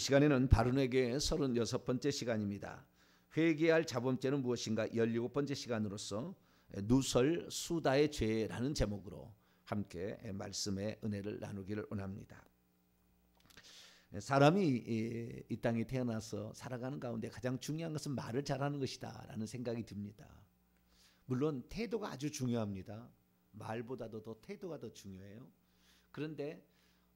시간에는 바른에게 36번째 시간입니다. 회개할 자범죄는 무엇인가 17번째 시간으로서 누설 수다의 죄라는 제목으로 함께 말씀의 은혜를 나누기를 원합니다. 사람 이, 이 땅에 태어나서 살아가는 가운데 가장 중요한 것은 말을 잘하는 것이다라는 생각이 듭니다. 물론 태도가 아주 중요합니다. 말보다도 더 태도가 더 중요해요. 그런데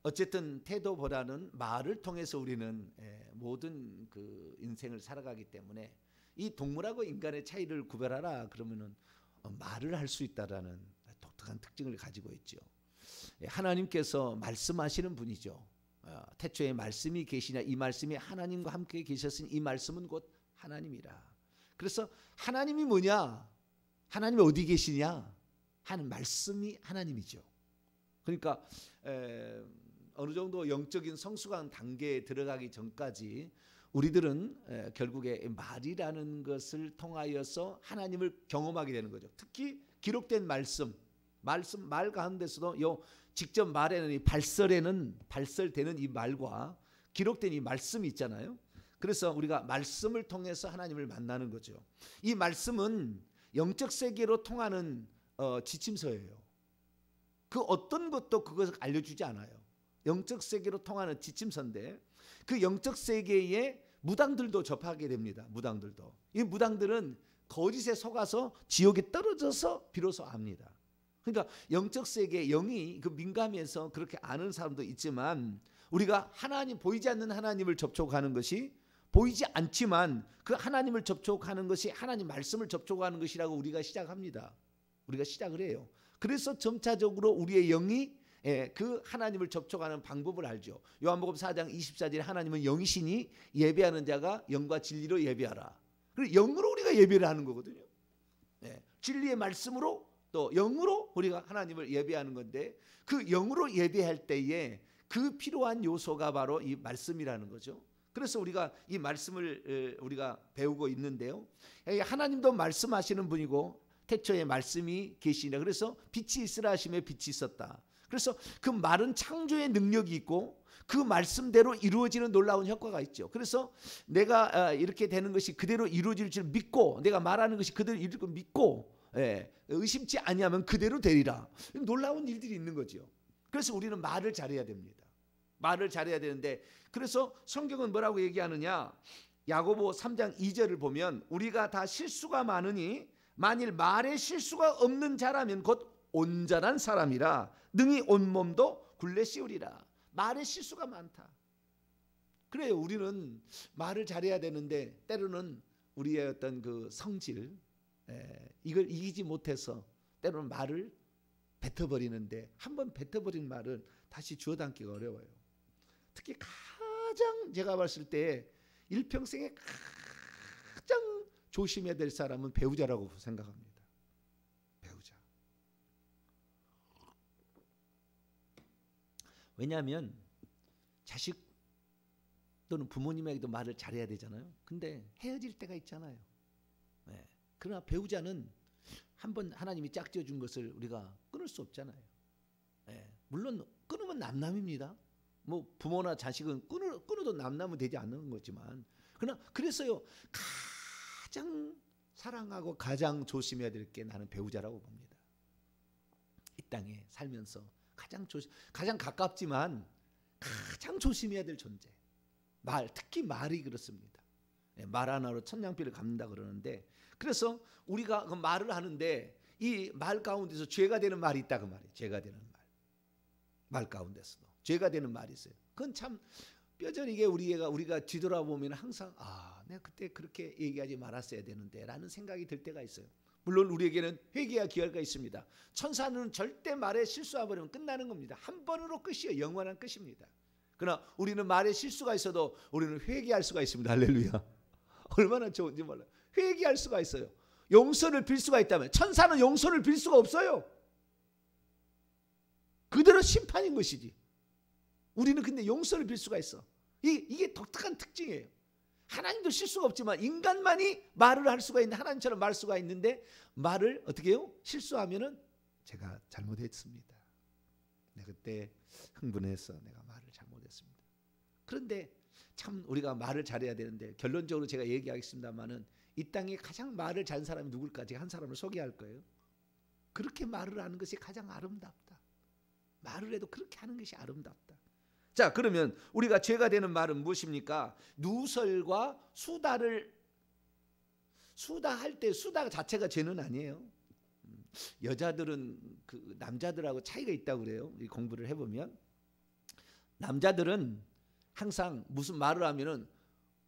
어쨌든 태도보다는 말을 통해서 우리는 예, 모든 그 인생을 살아가기 때문에 이 동물하고 인간의 차이를 구별하라 그러면은 어, 말을 할 수 있다라는 독특한 특징을 가지고 있죠. 예, 하나님께서 말씀하시는 분이죠. 어, 태초에 말씀이 계시냐 이 말씀이 하나님과 함께 계셨으니 이 말씀은 곧 하나님이라. 그래서 하나님이 뭐냐? 하나님이 어디 계시냐? 하는 말씀이 하나님이죠. 그러니까 에, 어느 정도 영적인 성숙한 단계에 들어가기 전까지 우리들은 결국에 말이라는 것을 통하여서 하나님을 경험하게 되는 거죠. 특히 기록된 말씀, 말씀 말 가운데서도 요 직접 말에는 이 발설에는 발설되는 이 말과 기록된 이 말씀이 있잖아요. 그래서 우리가 말씀을 통해서 하나님을 만나는 거죠. 이 말씀은 영적 세계로 통하는 어, 지침서예요. 그 어떤 것도 그것을 알려주지 않아요. 영적 세계로 통하는 지침선인데그 영적 세계에 무당들도 접하게 됩니다. 무당들도. 이 무당들은 거짓에 속아서 지옥에 떨어져서 비로소 압니다. 그러니까 영적 세계 영이 그 민감해서 그렇게 아는 사람도 있지만 우리가 하나님 보이지 않는 하나님을 접촉하는 것이 보이지 않지만 그 하나님을 접촉하는 것이 하나님 말씀을 접촉하는 것이라고 우리가 시작합니다. 우리가 시작을 해요. 그래서 점차적으로 우리의 영이 예, 그 하나님을 접촉하는 방법을 알죠. 요한복음 4장 24절에 하나님은 영이시니 예배하는 자가 영과 진리로 예배하라. 그리고 영으로 우리가 예배를 하는 거거든요. 예, 진리의 말씀으로 또 영으로 우리가 하나님을 예배하는 건데 그 영으로 예배할 때에 그 필요한 요소가 바로 이 말씀이라는 거죠. 그래서 우리가 이 말씀을 우리가 배우고 있는데요. 예, 하나님도 말씀하시는 분이고 태초에 말씀이 계시니 그래서 빛이 있으라 하심에 빛이 있었다. 그래서 그 말은 창조의 능력이 있고 그 말씀대로 이루어지는 놀라운 효과가 있죠. 그래서 내가 아, 이렇게 되는 것이 그대로 이루어질 줄 믿고 내가 말하는 것이 그대로 이루어질 걸 믿고 예, 의심치 아니하면 그대로 되리라. 놀라운 일들이 있는 거죠. 그래서 우리는 말을 잘해야 됩니다. 말을 잘해야 되는데 그래서 성경은 뭐라고 얘기하느냐? 야고보 3장 2절을 보면 우리가 다 실수가 많으니 만일 말에 실수가 없는 자라면 곧 온전한 사람이라 능히 온몸도 굴레 씌우리라. 말의 실수가 많다. 그래요. 우리는 말을 잘해야 되는데 때로는 우리의 어떤 그 성질 에, 이걸 이기지 못해서 때로는 말을 뱉어버리는데 한 번 뱉어버린 말은 다시 주워담기가 어려워요. 특히 가장 제가 봤을 때 일평생에 가장 조심해야 될 사람은 배우자라고 생각합니다. 왜냐하면 자식 또는 부모님에게도 말을 잘해야 되잖아요. 근데 헤어질 때가 있잖아요. 네. 그러나 배우자는 한번 하나님이 짝지어 준 것을 우리가 끊을 수 없잖아요. 네. 물론 끊으면 남남입니다. 뭐 부모나 자식은 끊어, 끊어도 남남은 되지 않는 거지만 그러나 그래서요 가장 사랑하고 가장 조심해야 될 게 나는 배우자라고 봅니다. 이 땅에 살면서 가장 조심, 가장 가깝지만 가장 조심해야 될 존재. 말, 특히 말이 그렇습니다. 예, 말 하나로 천냥비를 갚는다 그러는데 그래서 우리가 그 말을 하는데 이 말 가운데서 죄가 되는 말이 있다 그 말이에요. 죄가 되는 말. 말 가운데서도 죄가 되는 말이 있어요. 그건 참 뼈저리게 우리가 우리가 뒤돌아보면 항상 아, 내가 그때 그렇게 얘기하지 말았어야 되는데라는 생각이 들 때가 있어요. 물론 우리에게는 회개와 기회가 있습니다. 천사는 절대 말에 실수하버리면 끝나는 겁니다. 한 번으로 끝이에요. 영원한 끝입니다. 그러나 우리는 말에 실수가 있어도 우리는 회개할 수가 있습니다. 할렐루야. 얼마나 좋은지 몰라요. 회개할 수가 있어요. 용서를 빌 수가 있다면 천사는 용서를 빌 수가 없어요. 그대로 심판인 것이지. 우리는 근데 용서를 빌 수가 있어. 이, 이게 독특한 특징이에요. 하나님도 실수가 없지만 인간만이 말을 할 수가 있는 하나님처럼 말 수가 있는데 말을 어떻게 해요? 실수하면은 제가 잘못했습니다. 내가 그때 흥분해서 내가 말을 잘못했습니다. 그런데 참 우리가 말을 잘해야 되는데 결론적으로 제가 얘기하겠습니다만은 이 땅에 가장 말을 잘 사람이 누굴까? 제가 한 사람을 소개할 거예요. 그렇게 말을 하는 것이 가장 아름답다. 말을 해도 그렇게 하는 것이 아름답다. 자, 그러면 우리가 죄가 되는 말은 무엇입니까? 누설과 수다를 수다할 때 수다 자체가 죄는 아니에요. 여자들은 그 남자들하고 차이가 있다고 그래요. 이 공부를 해 보면 남자들은 항상 무슨 말을 하면은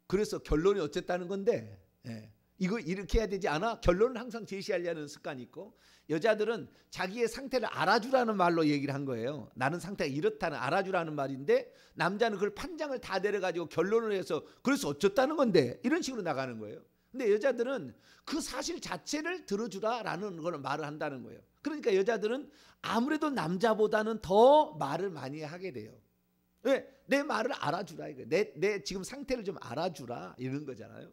그래서 결론이 어쨌다는 건데 예. 이거 이렇게 해야 되지 않아? 결론을 항상 제시하려는 습관이 있고 여자들은 자기의 상태를 알아주라는 말로 얘기를 한 거예요. 나는 상태가 이렇다는 알아주라는 말인데 남자는 그걸 판장을 다 내려가지고 결론을 해서 그래서 어쩌다는 건데 이런 식으로 나가는 거예요. 근데 여자들은 그 사실 자체를 들어주라라는 걸 말을 한다는 거예요. 그러니까 여자들은 아무래도 남자보다는 더 말을 많이 하게 돼요. 왜? 내 말을 알아주라 이거. 내내 지금 상태를 좀 알아주라 이런 거잖아요.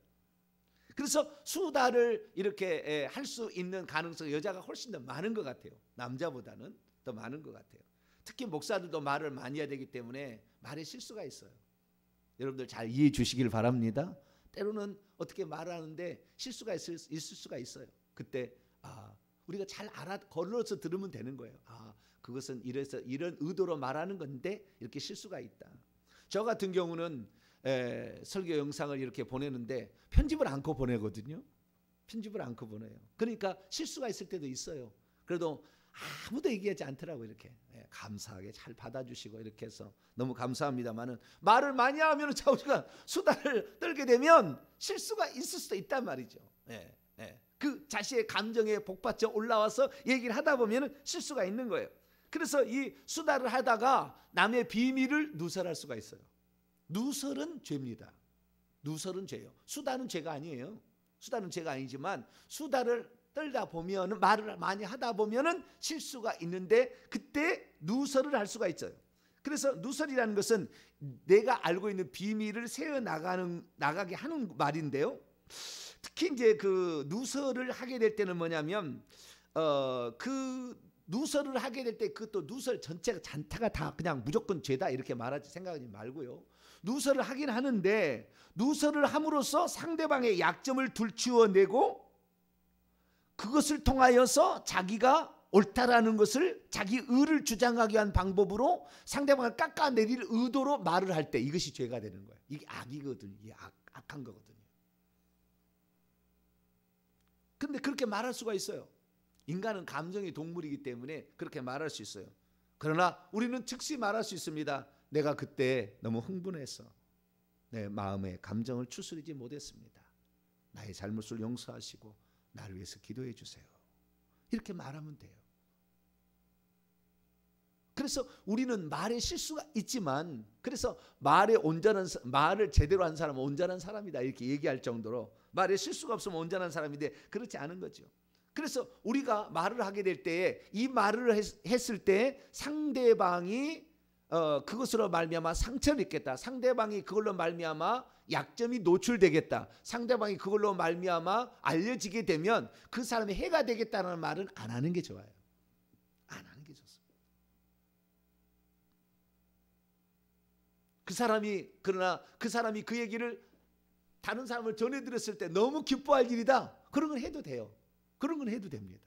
그래서 수다를 이렇게 예, 할수 있는 가능성 여자가 훨씬 더 많은 것 같아요. 남자보다는 더 많은 것 같아요. 특히 목사들도 말을 많이 해야 되기 때문에 말에 실수가 있어요. 여러분들 잘 이해해 주시길 바랍니다. 때로는 어떻게 말하는데 실수가 있을, 있을 수가 있어요. 그때 아 우리가 잘 알아 걸러서 들으면 되는 거예요. 아 그것은 이래서 이런 의도로 말하는 건데 이렇게 실수가 있다. 저 같은 경우는 에, 설교 영상을 이렇게 보내는데 편집을 않고 보내거든요. 편집을 않고 보내요. 그러니까 실수가 있을 때도 있어요. 그래도 아무도 얘기하지 않더라고 이렇게 예, 감사하게 잘 받아주시고 이렇게 해서 너무 감사합니다만은 말을 많이 하면 자우지가 수다를 떨게 되면 실수가 있을 수도 있단 말이죠. 예, 예. 그 자신의 감정에 복받쳐 올라와서 얘기를 하다 보면 실수가 있는 거예요. 그래서 이 수다를 하다가 남의 비밀을 누설할 수가 있어요. 누설은 죄입니다. 누설은 죄요 수다는 죄가 아니에요. 수다는 죄가 아니지만 수다를 떨다 보면 말을 많이 하다 보면은 실수가 있는데 그때 누설을 할 수가 있어요. 그래서 누설이라는 것은 내가 알고 있는 비밀을 세어 나가는 나가게 하는 말인데요. 특히 이제 그 누설을 하게 될 때는 뭐냐면 어그 누설을 하게 될 때 그 또 누설 전체가 잔타가 다 그냥 무조건 죄다 이렇게 말하지 생각하지 말고요. 누설을 하긴 하는데 누설을 함으로써 상대방의 약점을 둘치워내고 그것을 통하여서 자기가 옳다라는 것을 자기 의를 주장하기 위한 방법으로 상대방을 깎아내릴 의도로 말을 할 때 이것이 죄가 되는 거예요. 이게 악이거든요. 이게 악, 악한 거거든요. 근데 그렇게 말할 수가 있어요. 인간은 감정의 동물이기 때문에 그렇게 말할 수 있어요. 그러나 우리는 즉시 말할 수 있습니다. 내가 그때 너무 흥분해서 내 마음의 감정을 추스리지 못했습니다. 나의 잘못을 용서하시고 나를 위해서 기도해 주세요. 이렇게 말하면 돼요. 그래서 우리는 말에 실수가 있지만 그래서 말에 온전한 말을 제대로 한 사람은 온전한 사람이다 이렇게 얘기할 정도로 말에 실수가 없으면 온전한 사람인데 그렇지 않은 거죠. 그래서 우리가 말을 하게 될 때에 이 말을 했, 을때 상대방이 어, 그것으로 말미암아 상처를 입겠다. 상대방이 그걸로 말미암아 약점이 노출되겠다. 상대방이 그걸로 말미암아 알려지게 되면 그 사람이 해가 되겠다는 말은 안 하는 게 좋아요. 안 하는 게 좋습니다. 그 사람이 그러나 그 사람이 그 얘기를 다른 사람을 전해 들었을 때 너무 기뻐할 일이다. 그런 걸 해도 돼요. 그런 건 해도 됩니다.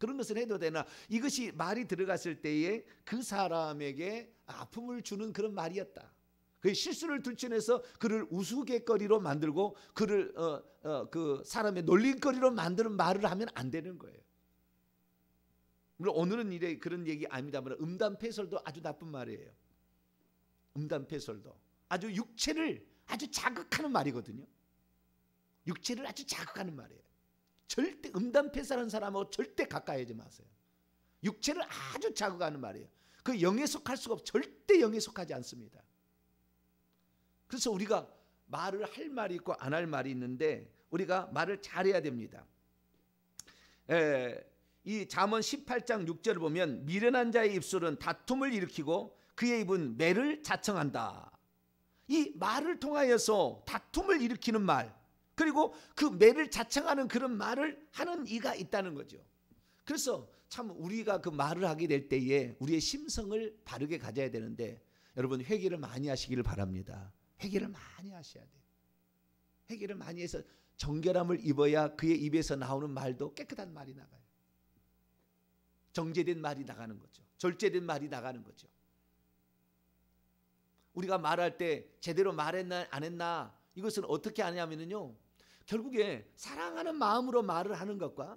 그런 것을 해도 되나 이것이 말이 들어갔을 때에 그 사람에게 아픔을 주는 그런 말이었다. 그 실수를 들춰내서 그를 우스갯거리로 만들고 그를 어, 어, 그 사람의 놀림거리로 만드는 말을 하면 안 되는 거예요. 물론 오늘은 이래 그런 얘기 아닙니다만 음담패설도 아주 나쁜 말이에요. 음담패설도 아주 육체를 아주 자극하는 말이거든요. 육체를 아주 자극하는 말이에요. 절대 음담패사하는 사람하고 절대 가까이 하지 마세요. 육체를 아주 자극하는 말이에요. 그 영에 속할 수가 없, 절대 영에 속하지 않습니다. 그래서 우리가 말을 할 말이 있고 안 할 말이 있는데 우리가 말을 잘해야 됩니다. 에, 이 잠언 18장 6절을 보면 미련한 자의 입술은 다툼을 일으키고 그의 입은 매를 자청한다. 이 말을 통하여서 다툼을 일으키는 말 그리고 그 매를 자청하는 그런 말을 하는 이가 있다는 거죠. 그래서 참 우리가 그 말을 하게 될 때에 우리의 심성을 바르게 가져야 되는데 여러분 회개를 많이 하시기를 바랍니다. 회개를 많이 하셔야 돼요. 회개를 많이 해서 정결함을 입어야 그의 입에서 나오는 말도 깨끗한 말이 나가요. 정제된 말이 나가는 거죠. 절제된 말이 나가는 거죠. 우리가 말할 때 제대로 말했나 안 했나 이것은 어떻게 하냐면요. 결국에 사랑하는 마음으로 말을 하는 것과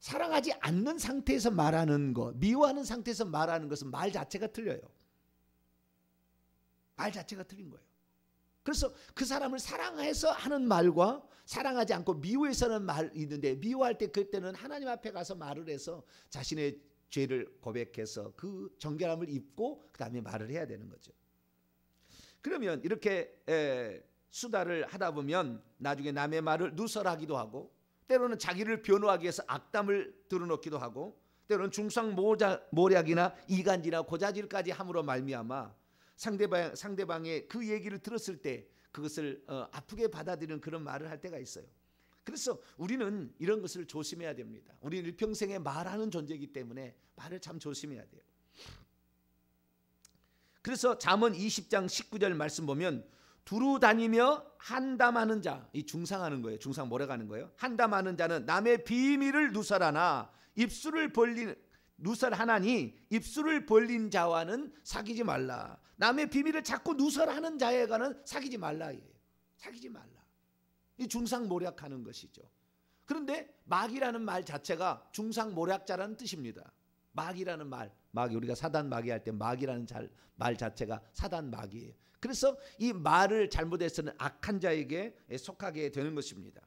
사랑하지 않는 상태에서 말하는 것, 미워하는 상태에서 말하는 것은 말 자체가 틀려요. 말 자체가 틀린 거예요. 그래서 그 사람을 사랑해서 하는 말과 사랑하지 않고 미워해서는 말이 있는데 미워할 때 그때는 하나님 앞에 가서 말을 해서 자신의 죄를 고백해서 그 정결함을 입고 그 다음에 말을 해야 되는 거죠. 그러면 이렇게 수다를 하다 보면 나중에 남의 말을 누설하기도 하고 때로는 자기를 변호하기 위해서 악담을 들어놓기도 하고 때로는 중상 모략이나 이간질이나 고자질까지 함으로 말미암아 상대방 상대방의 그 얘기를 들었을 때 그것을 어, 아프게 받아들이는 그런 말을 할 때가 있어요. 그래서 우리는 이런 것을 조심해야 됩니다. 우리는 일평생에 말하는 존재이기 때문에 말을 참 조심해야 돼요. 그래서 잠언 20장 19절 말씀 보면 두루 다니며 한담하는 자, 이 중상하는 거예요. 중상 몰아가는 거예요. 한담하는 자는 남의 비밀을 누설하나 입술을 벌린 누설하나니 입술을 벌린 자와는 사귀지 말라. 남의 비밀을 자꾸 누설하는 자에게는 사귀지 말라. 사귀지 말라. 이 중상 모략하는 것이죠. 그런데 막이라는 말 자체가 중상 모략자라는 뜻입니다. 막이라는 말, 막 우리가 사단 마귀 할때 막이라는 말 자체가 사단 마귀예요. 그래서 이 말을 잘못해서는 악한 자에게 속하게 되는 것입니다.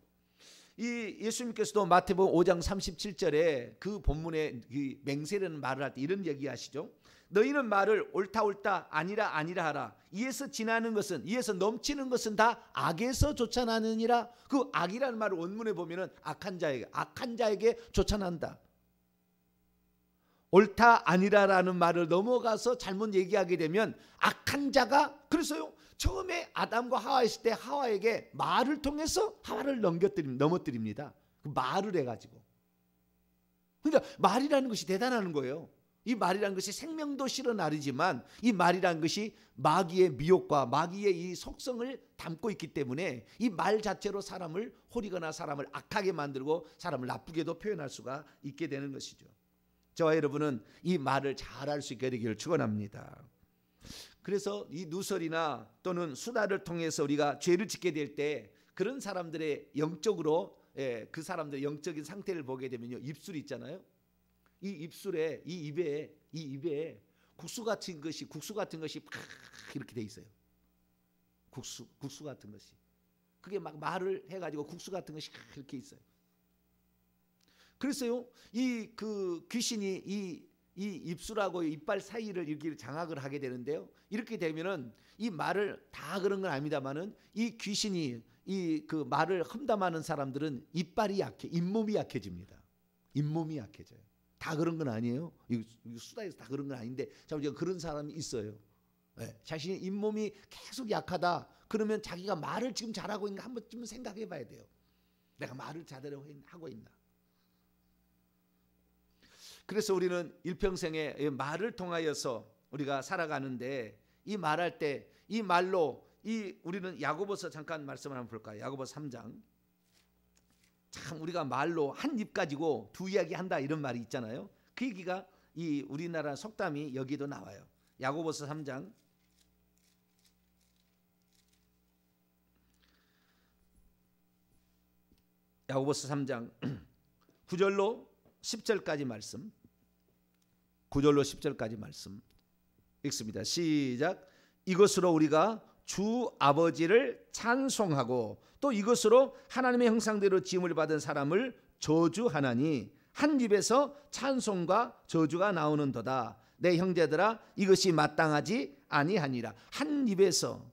이 예수님께서도 마태복음 5장 37절에 그 본문에 맹세라는 말을 할 때 이런 얘기하시죠. 너희는 말을 옳다 옳다 아니라 아니라 하라. 이에서 지나는 것은 이에서 넘치는 것은 다 악에서 쫓아나느니라. 그 악이라는 말을 원문에 보면은 악한 자에게 악한 자에게 쫓아난다. 옳다 아니라라는 말을 넘어가서 잘못 얘기하게 되면 악한 자가 그래서요 처음에 아담과 하와 있을 때 하와에게 말을 통해서 하와를 넘겨드림 넘어뜨립니다. 그 말을 해가지고. 그러니까 말이라는 것이 대단하 거예요. 이 말이라는 것이 생명도 실은 아니지만 이 말이라는 것이 마귀의 미혹과 마귀의 이 속성을 담고 있기 때문에 이 말 자체로 사람을 호리거나 사람을 악하게 만들고 사람을 나쁘게도 표현할 수가 있게 되는 것이죠. 저와 여러분은 이 말을 잘할 수 있게 되기를 축원합니다. 그래서 이 누설이나 또는 수다를 통해서 우리가 죄를 짓게 될 때 그런 사람들의 영적으로 예, 그 사람들의 영적인 상태를 보게 되면요 입술이 있잖아요. 이 입술에 이 입에 이 입에 국수 같은 것이 국수 같은 것이 팍 이렇게 돼 있어요. 국수 국수 같은 것이 그게 막 말을 해가지고 국수 같은 것이 이렇게 있어요. 그래서요, 이 그 귀신이 이, 이 입술하고 이빨 사이를 이렇게 장악을 하게 되는데요. 이렇게 되면은 이 말을 다 그런 건 아닙니다만은 이 귀신이 이 그 말을 험담하는 사람들은 이빨이 약해, 잇몸이 약해집니다. 잇몸이 약해져요. 다 그런 건 아니에요. 이 수다에서 다 그런 건 아닌데, 참 제가 그런 사람이 있어요. 네. 자신의 잇몸이 계속 약하다. 그러면 자기가 말을 지금 잘하고 있는가 한번쯤 생각해 봐야 돼요. 내가 말을 잘하고 있나? 그래서 우리는 일평생에 말을 통하여서 우리가 살아가는데 이 말할 때 이 말로 이 우리는 야고보서 잠깐 말씀을 한번 볼까요? 야고보서 3장. 참 우리가 말로 한 입 가지고 두 이야기 한다 이런 말이 있잖아요. 그 얘기가 이 우리나라 속담이 여기도 나와요. 야고보서 3장 야고보서 3장 9절로 10절까지 말씀 9절로 10절까지 말씀 읽습니다. 시작. 이것으로 우리가 주 아버지를 찬송하고 또 이것으로 하나님의 형상대로 지음을 받은 사람을 저주하나니 한 입에서 찬송과 저주가 나오는도다. 내 형제들아 이것이 마땅하지 아니하니라. 한 입에서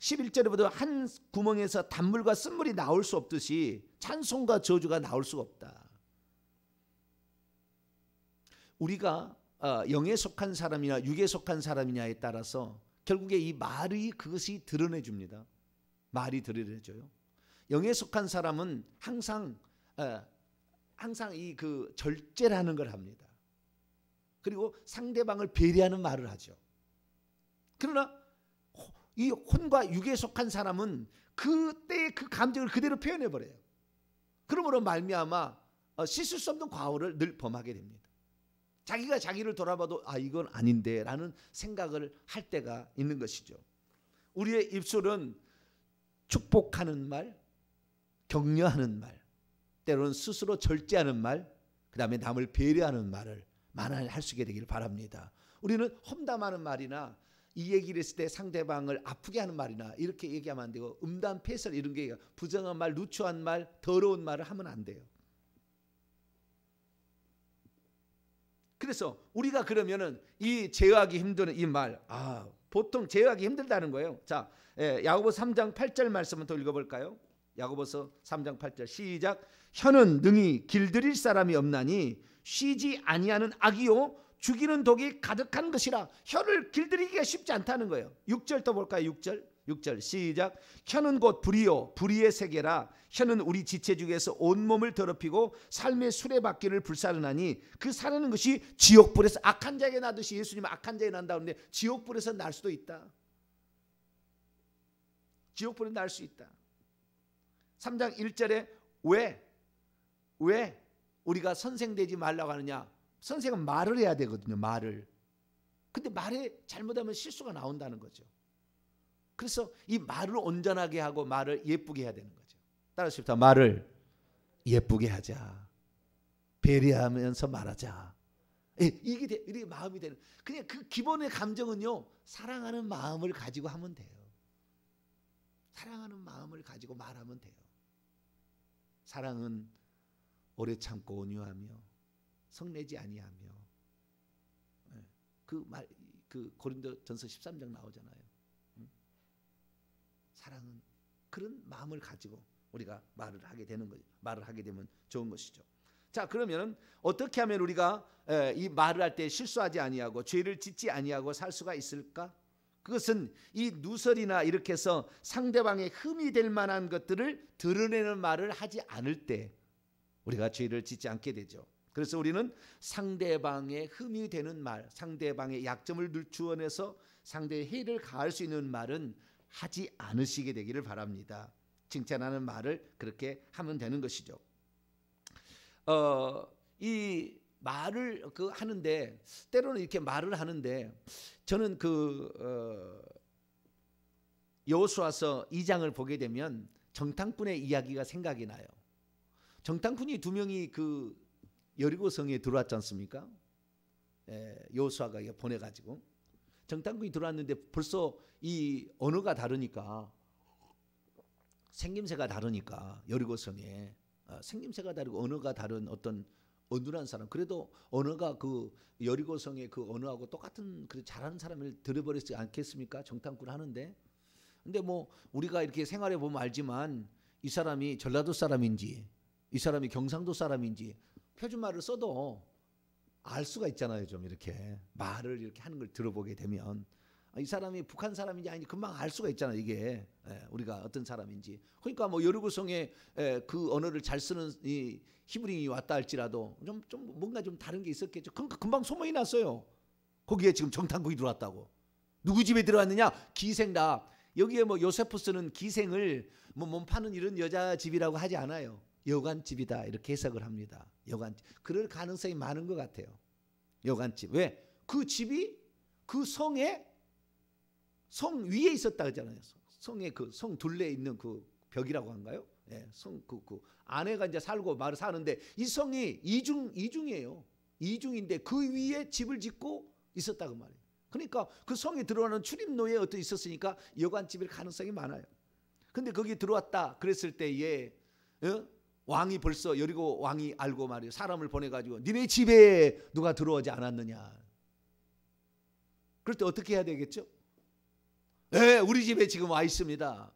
11절부터 한 구멍에서 단물과 쓴물이 나올 수 없듯이 찬송과 저주가 나올 수가 없다. 우리가 어, 영에 속한 사람이나 육에 속한 사람이냐에 따라서 결국에 이 말이 그것이 드러내 줍니다. 말이 드러내줘요. 영에 속한 사람은 항상 어, 항상 이 그 절제라는 걸 합니다. 그리고 상대방을 배려하는 말을 하죠. 그러나 이 혼과 육에 속한 사람은 그때의 그 감정을 그대로 표현해 버려요. 그러므로 말미암아 어, 씻을 수 없는 과오를 늘 범하게 됩니다. 자기가 자기를 돌아봐도 아 이건 아닌데라는 생각을 할 때가 있는 것이죠. 우리의 입술은 축복하는 말, 격려하는 말, 때로는 스스로 절제하는 말, 그다음에 남을 배려하는 말을 많이 할 수 있게 되기를 바랍니다. 우리는 험담하는 말이나 이 얘기를 했을 때 상대방을 아프게 하는 말이나 이렇게 얘기하면 안 되고 음담패설 이런 게 부정한 말, 누추한 말, 더러운 말을 하면 안 돼요. 그래서 우리가 그러면은 이 제어하기 힘든 이 말, 아, 보통 제어하기 힘들다는 거예요. 자, 예, 야고보 3장 8절 말씀을 또 읽어볼까요? 야고보서 3장 8절 시작. 혀는 능히 길들일 사람이 없나니 쉬지 아니하는 악이요 죽이는 독이 가득한 것이라 혀를 길들이기가 쉽지 않다는 거예요. 6절 또 볼까요? 6절. 6절 시작 혀는 곧 불이요 불의의 세계라 혀는 우리 지체 중에서 온몸을 더럽히고 삶의 수레바퀴를 불사르나니 그 사르는 것이 지옥불에서 악한 자에게 나듯이 예수님 악한 자에게 난다 는데 지옥불에서 날 수도 있다 지옥불에 날 수 있다 3장 1절에 왜? 왜 우리가 선생 되지 말라고 하느냐 선생은 말을 해야 되거든요 말을 근데 말에 잘못하면 실수가 나온다는 거죠 그래서 이 말을 온전하게 하고 말을 예쁘게 해야 되는 거죠. 따라하 말을 예쁘게 하자. 배려하면서 말하자. 예, 이게 되, 이게 마음이 되는. 그냥 그 기본의 감정은요. 사랑하는 마음을 가지고 하면 돼요. 사랑하는 마음을 가지고 말하면 돼요. 사랑은 오래 참고 온유하며 성내지 아니하며 예, 그말 그 고린도전서 13장 나오잖아요. 사랑은 그런 마음을 가지고 우리가 말을 하게 되는 거죠. 말을 하게 되면 좋은 것이죠. 자그러면 어떻게 하면 우리가 이 말을 할 때 실수하지 아니하고 죄를 짓지 아니하고 살 수가 있을까? 그것은 이 누설이나 이렇게 해서 상대방의 흠이 될 만한 것들을 드러내는 말을 하지 않을 때 우리가 죄를 짓지 않게 되죠. 그래서 우리는 상대방의 흠이 되는 말, 상대방의 약점을 늘추어내서 상대의 해를 가할 수 있는 말은 하지 않으시게 되기를 바랍니다. 칭찬하는 말을 그렇게 하면 되는 것이죠. 어, 이 말을 그 하는데 때로는 이렇게 말을 하는데 저는 그 어, 여호수아서 2장을 보게 되면 정탐꾼의 이야기가 생각이 나요. 정탐꾼이 두 명이 그 여리고성에 들어왔지 않습니까? 예, 여호수아가 보내가지고 정탐꾼이 들어왔는데 벌써 이 언어가 다르니까 생김새가 다르니까 여리고성에 어, 생김새가 다르고 언어가 다른 어떤 어눌한 사람 그래도 언어가 그 여리고성의 그 언어하고 똑같은 그 잘하는 사람을 들여버리지 않겠습니까 정탐꾼 하는데 근데 뭐 우리가 이렇게 생활해 보면 알지만 이 사람이 전라도 사람인지 이 사람이 경상도 사람인지 표준말을 써도 알 수가 있잖아요. 좀 이렇게 말을 이렇게 하는 걸 들어보게 되면 아, 이 사람이 북한 사람인지 아닌지 금방 알 수가 있잖아요. 이게 예, 우리가 어떤 사람인지. 그러니까 뭐 여르고성에 예, 그 언어를 잘 쓰는 이 히브리인이 왔다 할지라도 좀, 좀 뭔가 좀 다른 게 있었겠죠. 그러니까 금방 소문이 났어요. 거기에 지금 정탐국이 들어왔다고. 누구 집에 들어왔느냐? 기생다. 여기에 뭐요세프스는 기생을 뭐 몸 파는 이런 여자 집이라고 하지 않아요. 여관집이다 이렇게 해석을 합니다. 여관집. 그럴 가능성이 많은 것 같아요. 여관집. 왜? 그 집이 그 성에 성 위에 있었다 그잖아요성에 그 성 둘레에 있는 그 벽이라고 한가요? 예, 성 그그 그 아내가 그 이제 살고 말을 사는데 이 성이 이중 이중이에요. 이중인데 그 위에 집을 짓고 있었다그 말이에요. 그러니까 그 성에 들어가는 출입로에 어떤 있었으니까 여관집일 가능성이 많아요. 근데 거기 들어왔다 그랬을 때에 예? 왕이 벌써 여리고 왕이 알고 말이에요. 사람을 보내가지고 니네 집에 누가 들어오지 않았느냐. 그럴 때 어떻게 해야 되겠죠? 네, 우리 집에 지금 와 있습니다.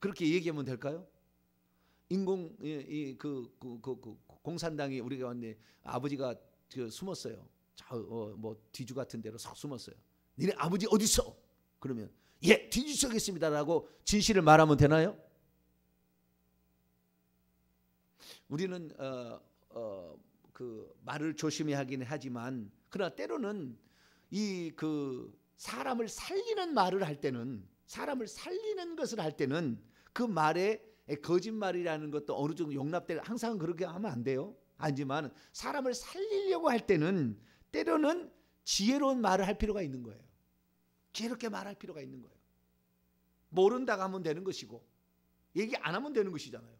그렇게 얘기하면 될까요? 인공 예, 이그 그, 그, 그, 공산당이 우리가 왔는 아버지가 그 숨었어요. 저뭐 어, 뭐 뒤주 같은 데로 숨었어요. 니네 아버지 어디 있어? 그러면 예, 뒤지겠습니다라고 집 진실을 말하면 되나요? 우리는 어, 어, 그 말을 조심히 하긴 하지만 그러나 때로는 이 그 사람을 살리는 말을 할 때는 사람을 살리는 것을 할 때는 그 말에 거짓말이라는 것도 어느 정도 용납될 항상 그렇게 하면 안 돼요. 하지만 사람을 살리려고 할 때는 때로는 지혜로운 말을 할 필요가 있는 거예요. 지혜롭게 말할 필요가 있는 거예요. 모른다고 하면 되는 것이고 얘기 안 하면 되는 것이잖아요.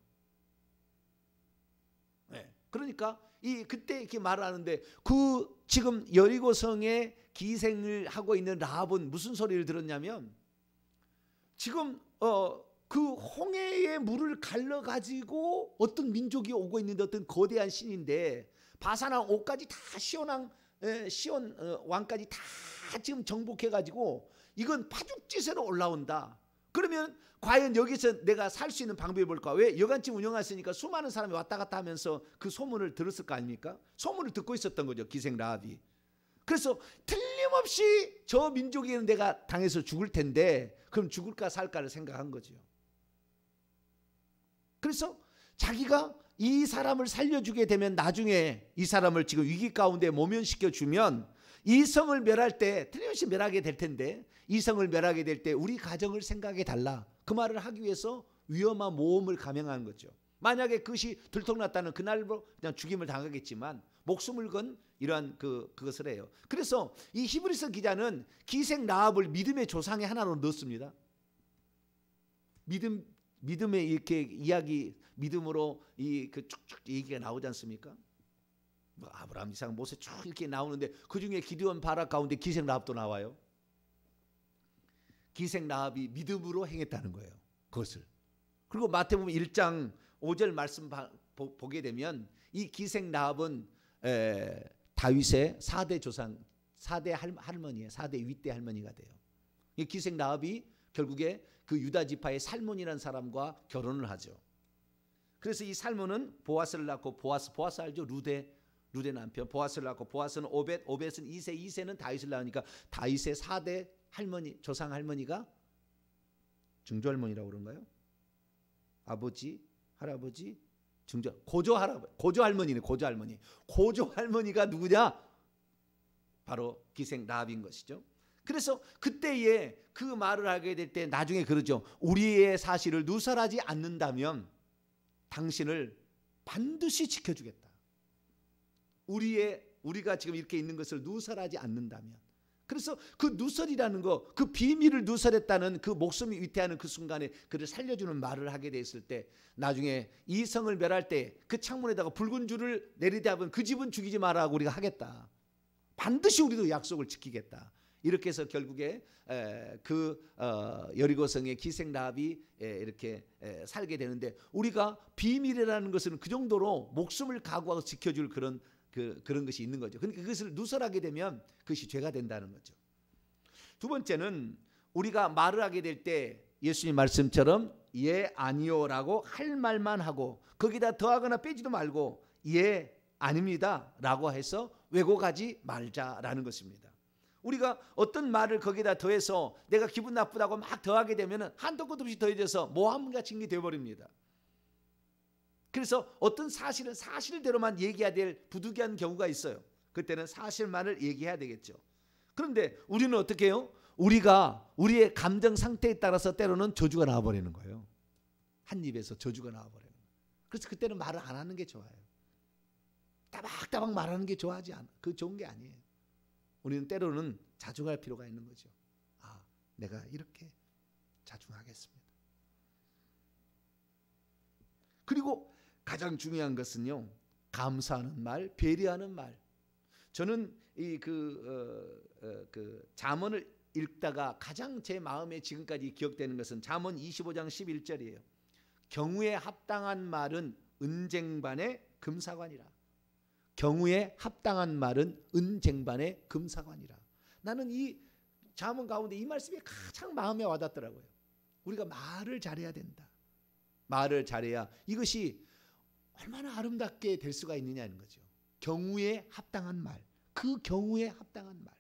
네. 그러니까 이 그때 이렇게 말 하는데 그 지금 여리고성에 기생을 하고 있는 라합은 무슨 소리를 들었냐면 지금 어 그 홍해의 물을 갈러 가지고 어떤 민족이 오고 있는 어떤 거대한 신인데 바사나 옷까지 다 시원한 시온 어, 왕까지 다 지금 정복해가지고 이건 파죽지세로 올라온다. 그러면 과연 여기서 내가 살 수 있는 방법이 뭘까? 왜여관집 운영했으니까 수많은 사람이 왔다 갔다 하면서 그 소문을 들었을 거 아닙니까? 소문을 듣고 있었던 거죠. 기생 라합이. 그래서 틀림없이 저 민족에는 내가 당해서 죽을 텐데 그럼 죽을까 살까를 생각한 거죠. 그래서 자기가 이 사람을 살려주게 되면 나중에 이 사람을 지금 위기 가운데 모면시켜 주면 이 성을 멸할 때 틀림없이 멸하게 될 텐데 이 성을 멸하게 될 때 우리 가정을 생각해 달라 그 말을 하기 위해서 위험한 모험을 감행하는 거죠. 만약에 그것이 들통났다는 그날로 그냥 죽임을 당하겠지만 목숨을 건 이러한 그 그것을 해요. 그래서 이 히브리서 기자는 기생 라합을 믿음의 조상의 하나로 넣습니다. 믿음 믿음의 이렇게 이야기 믿음으로 이 그 쭉쭉 얘기가 나오지 않습니까? 뭐 아브라함, 이삭, 모세 쭉 이렇게 나오는데 그 중에 기드온 바락 가운데 기생 라합도 나와요. 기생 라합이 믿음으로 행했다는 거예요. 그것을. 그리고 마태복음 1장 5절 말씀 바, 보, 보게 되면 이 기생 라합은 에, 다윗의 4대 조상, 4대 할, 할머니의 4대 윗대 할머니가 돼요. 이 기생 라합이 결국에 그 유다 지파의 살몬이라는 사람과 결혼을 하죠. 그래서 이 살몬은 보아스를 낳고 보아스 보아스 알죠? 루데 루데 남편 보아스를 낳고 보아스는 오벳 오벳은 이세이세는 다윗을 낳으니까 다윗의 4대 할머니 조상 할머니가 증조할머니라고 그런가요? 아버지 할아버지 증조 고조 할아버지 고조 할머니네 고조 할머니 고조 할머니가 누구냐? 바로 기생 라합인 것이죠. 그래서 그때에 그 말을 하게 될 때 나중에 그러죠. 우리의 사실을 누설하지 않는다면 당신을 반드시 지켜주겠다. 우리의 우리가 지금 이렇게 있는 것을 누설하지 않는다면 그래서 그 누설이라는 거, 그 비밀을 누설했다는 그 목숨이 위태하는 그 순간에 그를 살려주는 말을 하게 됐을 때 나중에 이성을 멸할 때 그 창문에다가 붉은 줄을 내리다 보면 그 집은 죽이지 말라고 우리가 하겠다. 반드시 우리도 약속을 지키겠다. 이렇게 해서 결국에 그 어, 여리고성의 기생라합이 이렇게 살게 되는데 우리가 비밀이라는 것은 그 정도로 목숨을 각오하고 지켜줄 그런 그, 그런 것이 있는 거죠. 그러니까 그것을 누설하게 되면 그것이 죄가 된다는 거죠. 두 번째는 우리가 말을 하게 될 때 예수님 말씀처럼 예 아니요라고 할 말만 하고 거기다 더하거나 빼지도 말고 예 아닙니다라고 해서 왜곡하지 말자라는 것입니다. 우리가 어떤 말을 거기다 더해서 내가 기분 나쁘다고 막 더하게 되면 한도 끝도 없이 더해져서 모함같은 뭐 게 되어버립니다. 그래서 어떤 사실은 사실대로만 얘기해야 될 부득이한 경우가 있어요. 그때는 사실만을 얘기해야 되겠죠. 그런데 우리는 어떻게 해요? 우리가 우리의 감정 상태에 따라서 때로는 저주가 나와버리는 거예요. 한 입에서 저주가 나와버리는 거예요. 그래서 그때는 말을 안 하는 게 좋아요. 따박따박 말하는 게 좋아하지 않아. 그 좋은 게 아니에요. 우리는 때로는 자중할 필요가 있는 거죠. 아, 내가 이렇게 자중하겠습니다. 그리고 가장 중요한 것은요. 감사하는 말, 배려하는 말. 저는 이그 어, 어, 그 잠언을 읽다가 가장 제 마음에 지금까지 기억되는 것은 잠언 25장 11절이에요. 경우에 합당한 말은 은쟁반의 금사관이라. 경우에 합당한 말은 은쟁반의 금사관이라. 나는 이 자문 가운데 이 말씀이 가장 마음에 와닿더라고요. 우리가 말을 잘해야 된다. 말을 잘해야 이것이 얼마나 아름답게 될 수가 있느냐는 거죠. 경우에 합당한 말. 그 경우에 합당한 말.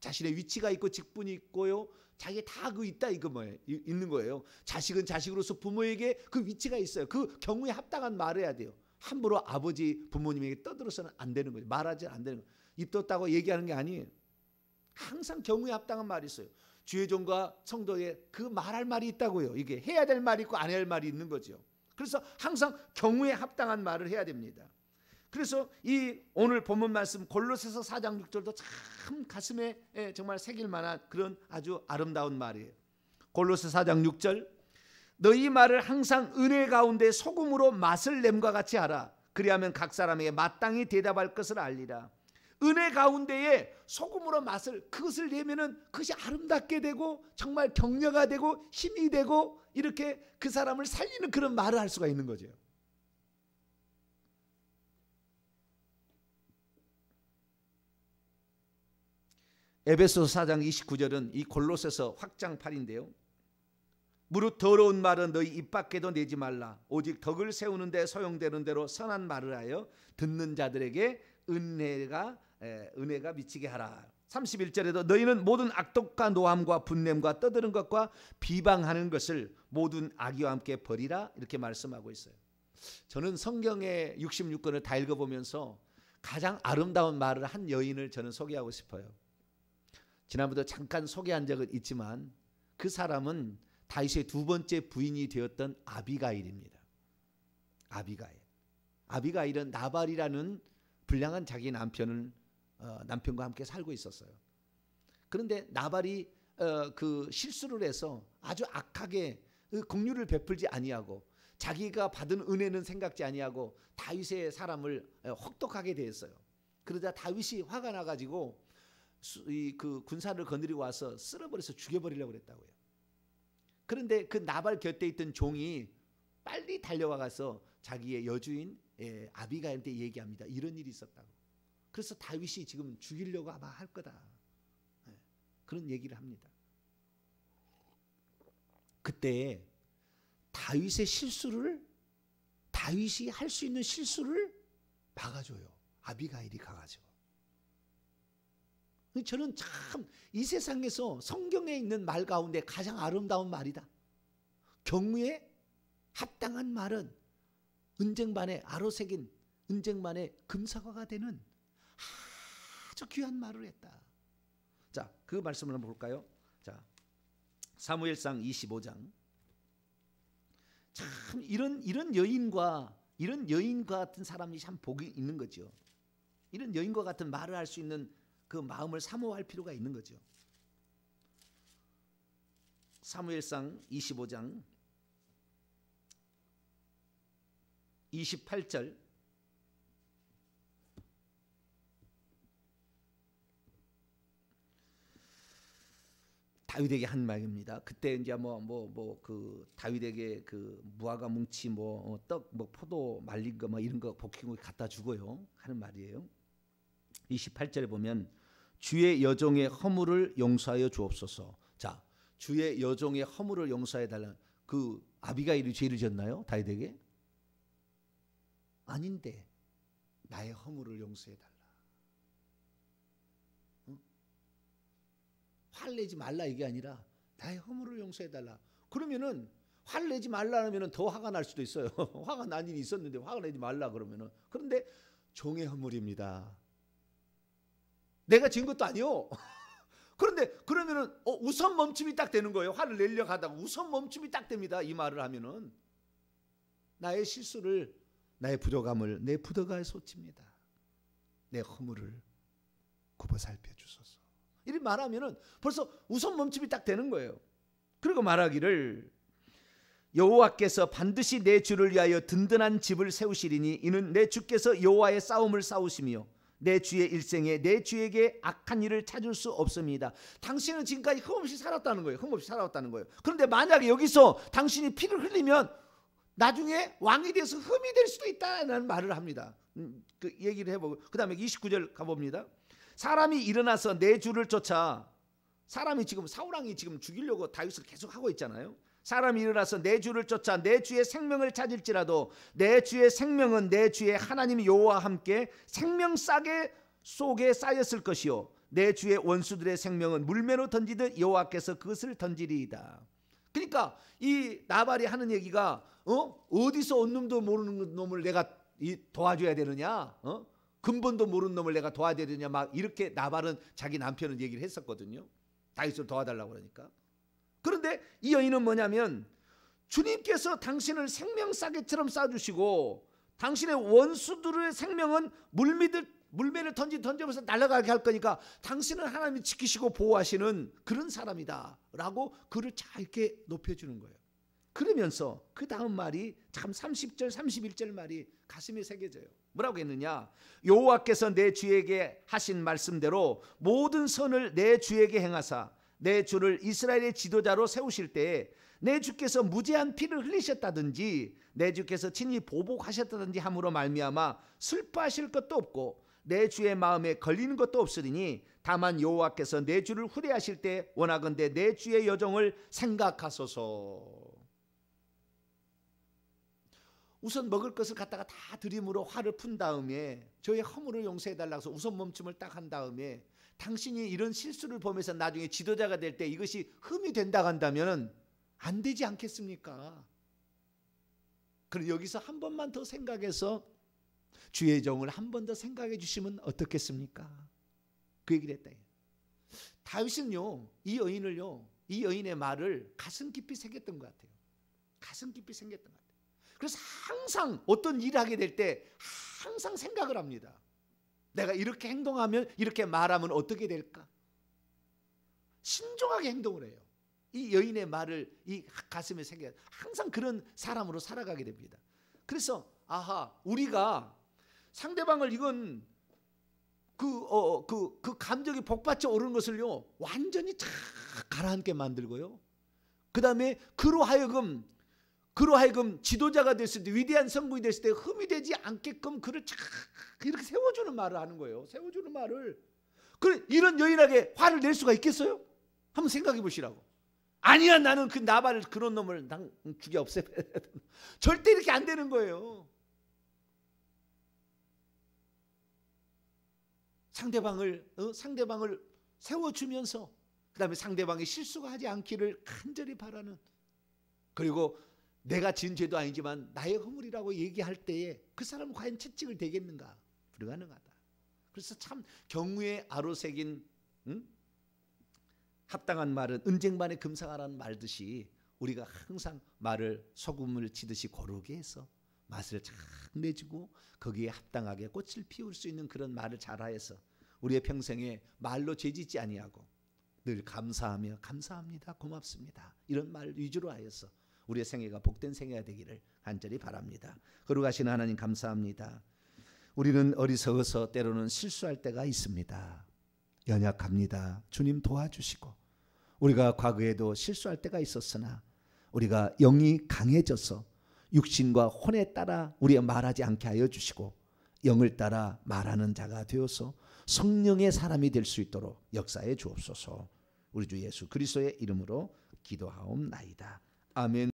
자신의 위치가 있고 직분이 있고요. 자기 다그 있다 이거 뭐예요? 있는 거예요. 자식은 자식으로서 부모에게 그 위치가 있어요. 그 경우에 합당한 말을 해야 돼요. 함부로 아버지 부모님에게 떠들어서는 안 되는 거죠. 말하지 안 되는 거. 입 떴다고 얘기하는 게 아니에요. 항상 경우에 합당한 말이 있어요. 주의 종과 성도의 그 말할 말이 있다고요. 이게 해야 될 말이 있고 안 해야 할 말이 있는 거죠. 그래서 항상 경우에 합당한 말을 해야 됩니다. 그래서 이 오늘 본문 말씀 골로새서 4장 6절도 참 가슴에 예, 정말 새길 만한 그런 아주 아름다운 말이에요. 골로새 4장 6절 너희 말을 항상 은혜 가운데 소금으로 맛을 냄과 같이 하라. 그리하면 각 사람에게 마땅히 대답할 것을 알리라. 은혜 가운데에 소금으로 맛을 그것을 내면은 그것이 아름답게 되고 정말 격려가 되고 힘이 되고 이렇게 그 사람을 살리는 그런 말을 할 수가 있는 거죠. 에베소 4장 29절은 이 골로새서 확장판인데요. 무릇 더러운 말은 너희 입 밖에도 내지 말라. 오직 덕을 세우는 데 소용되는 대로 선한 말을 하여 듣는 자들에게 은혜가 에, 은혜가 미치게 하라. 31절에도 너희는 모든 악독과 노함과 분냄과 떠드는 것과 비방하는 것을 모든 악이와 함께 버리라 이렇게 말씀하고 있어요. 저는 성경의 66권을 다 읽어보면서 가장 아름다운 말을 한 여인을 저는 소개하고 싶어요. 지난번에 잠깐 소개한 적은 있지만 그 사람은 다윗의 두 번째 부인이 되었던 아비가일입니다. 아비가일. 아비가일은 나발이라는 불량한 자기 남편을 어, 남편과 함께 살고 있었어요. 그런데 나발이 어, 그 실수를 해서 아주 악하게 긍휼을 그 베풀지 아니하고 자기가 받은 은혜는 생각지 아니하고 다윗의 사람을 어, 혹독하게 대했어요. 그러자 다윗이 화가 나가지고 그 군사를 거느리고 와서 쓸어버려서 죽여버리려고 그다고요 그런데 그 나발 곁에 있던 종이 빨리 달려와 가서 자기의 여주인 예, 아비가일한테 얘기합니다. 이런 일이 있었다고. 그래서 다윗이 지금 죽이려고 아마 할 거다. 예, 그런 얘기를 합니다. 그때 다윗의 실수를 다윗이 할 수 있는 실수를 막아줘요. 아비가일이 가가지고. 저는 참 이 세상에서 성경에 있는 말 가운데 가장 아름다운 말이다. 경우에 합당한 말은 은쟁반의 아로색인 은쟁반의 금사과가 되는 아주 귀한 말을 했다. 자, 그 말씀을 한번 볼까요? 자, 사무엘상 25장. 참 이런 이런 여인과 이런 여인과 같은 사람이 참 복이 있는 거죠. 이런 여인과 같은 말을 할 수 있는 그 마음을 사모할 필요가 있는 거죠. 사무엘상 25장 28절 다윗에게 한 말입니다. 그때 이제 뭐 뭐 뭐 그 다윗에게 그 무화과 뭉치 뭐 떡뭐 어, 뭐 포도 말린 거뭐 이런 거 복행을 갖다 주고요 하는 말이에요. 28절에 보면 주의 여종의 허물을 용서하여 주옵소서. 자, 주의 여종의 허물을 용서해 달라. 그 아비가일이 죄를 지었나요? 다윗에게? 아닌데 나의 허물을 용서해 달라. 응? 화내지 말라 이게 아니라 나의 허물을 용서해 달라. 그러면은 화를 내지 말라 하면은 더 화가 날 수도 있어요. 화가 난 일이 있었는데 화가 내지 말라 그러면은 그런데 종의 허물입니다. 내가 지은 것도 아니요. 그런데 그러면은 어, 우선 멈춤이 딱 되는 거예요. 화를 내려고 하다가 우선 멈춤이 딱 됩니다. 이 말을 하면은 나의 실수를 나의 부족함을 내부도가에 솟칩니다. 내 허물을 굽어 살펴 주소서. 이렇게 말하면은 벌써 우선 멈춤이 딱 되는 거예요. 그리고 말하기를 여호와께서 반드시 내 주를 위하여 든든한 집을 세우시리니 이는 내 주께서 여호와의 싸움을 싸우시며 내 주의 일생에 내 주에게 악한 일을 찾을 수 없습니다. 당신은 지금까지 흠없이 살았다는 거예요. 흠없이 살았다는 거예요. 그런데 만약에 여기서 당신이 피를 흘리면 나중에 왕이 돼서 흠이 될 수도 있다는 말을 합니다. 음, 그 얘기를 해보고 그 다음에 29절 가봅니다. 사람이 일어나서 내 주를 쫓아 사람이 지금 사우랑이 지금 죽이려고 다윗을 계속 하고 있잖아요. 사람이 일어나서 내 주를 쫓아 내 주의 생명을 찾을지라도 내 주의 생명은 내 주의 하나님 여호와 함께 생명싹의 속에 쌓였을 것이요 내 주의 원수들의 생명은 물매로 던지듯 여호와께서 그것을 던지리이다. 그러니까 이 나발이 하는 얘기가 어? 어디서 온 놈도 모르는 놈을 내가 이 도와줘야 되느냐? 어? 근본도 모르는 놈을 내가 도와줘야 되느냐? 막 이렇게 나발은 자기 남편을 얘기를 했었거든요. 다윗을 도와달라고 그러니까. 그런데 이 여인은 뭐냐면 주님께서 당신을 생명싸개처럼 싸주시고 당신의 원수들의 생명은 물미들 물매를 던지 던져면서 날아가게 할 거니까 당신은 하나님이 지키시고 보호하시는 그런 사람이다라고 그를 잘게 높여주는 거예요. 그러면서 그 다음 말이 참 30절 31절 말이 가슴에 새겨져요. 뭐라고 했느냐? 여호와께서 내 주에게 하신 말씀대로 모든 선을 내 주에게 행하사 내 주를 이스라엘의 지도자로 세우실 때에 내 주께서 무제한 피를 흘리셨다든지 내 주께서 친히 보복하셨다든지 함으로 말미암아 슬퍼하실 것도 없고 내 주의 마음에 걸리는 것도 없으리니 다만 여호와께서 내 주를 후대하실 때 원하건대 내 주의 여정을 생각하소서. 우선 먹을 것을 갖다가 다 드림으로 화를 푼 다음에 저의 허물을 용서해 달라서 우선 멈춤을 딱 한 다음에 당신이 이런 실수를 범해서 나중에 지도자가 될 때 이것이 흠이 된다 한다면 안 되지 않겠습니까? 그럼 여기서 한 번만 더 생각해서 주의 정을 한 번 더 생각해 주시면 어떻겠습니까? 그 얘기를 했다. 다윗은요, 이 여인을요, 이 여인의 말을 가슴 깊이 새겼던 것 같아요. 가슴 깊이 생겼던 것 같아요. 그래서 항상 어떤 일을 하게 될 때 항상 생각을 합니다. 내가 이렇게 행동하면 이렇게 말하면 어떻게 될까? 신중하게 행동을 해요. 이 여인의 말을 이 가슴에 새겨 항상 그런 사람으로 살아가게 됩니다. 그래서 아하 우리가 상대방을 이건 그 어 그그 어, 그, 그 감정이 복받쳐 오르는 것을요 완전히 착 가라앉게 만들고요. 그 다음에 그로 하여금 그로 하여금 지도자가 됐을 때 위대한 성군이 됐을 때 흠이 되지 않게끔 그를 착 이렇게 세워주는 말을 하는 거예요. 세워주는 말을. 그래 이런 여인에게 화를 낼 수가 있겠어요? 한번 생각해 보시라고. 아니야 나는 그 나발을 그런 놈을 당 죽여 없애. 절대 이렇게 안 되는 거예요. 상대방을 어? 상대방을 세워주면서 그다음에 상대방이 실수가 하지 않기를 간절히 바라는 그리고 내가 진 죄도 아니지만 나의 허물이라고 얘기할 때에 그 사람은 과연 채찍을 대겠는가? 불가능하다. 그래서 참 경우의 아로색인 응? 합당한 말은 은쟁반의 금상하라는 말듯이 우리가 항상 말을 소금을 치듯이 고르게 해서 맛을 착 내주고 거기에 합당하게 꽃을 피울 수 있는 그런 말을 잘하여서 우리의 평생에 말로 죄짓지 아니하고 늘 감사하며 감사합니다 고맙습니다 이런 말 위주로 하여서 우리의 생애가 복된 생애가 되기를 간절히 바랍니다. 거룩하신 하나님 감사합니다. 우리는 어리석어서 때로는 실수할 때가 있습니다. 연약합니다. 주님 도와주시고 우리가 과거에도 실수할 때가 있었으나 우리가 영이 강해져서 육신과 혼에 따라 우리의 말하지 않게 하여 주시고 영을 따라 말하는 자가 되어서 성령의 사람이 될 수 있도록 역사해 주옵소서. 우리 주 예수 그리스도의 이름으로 기도하옵나이다. 아멘.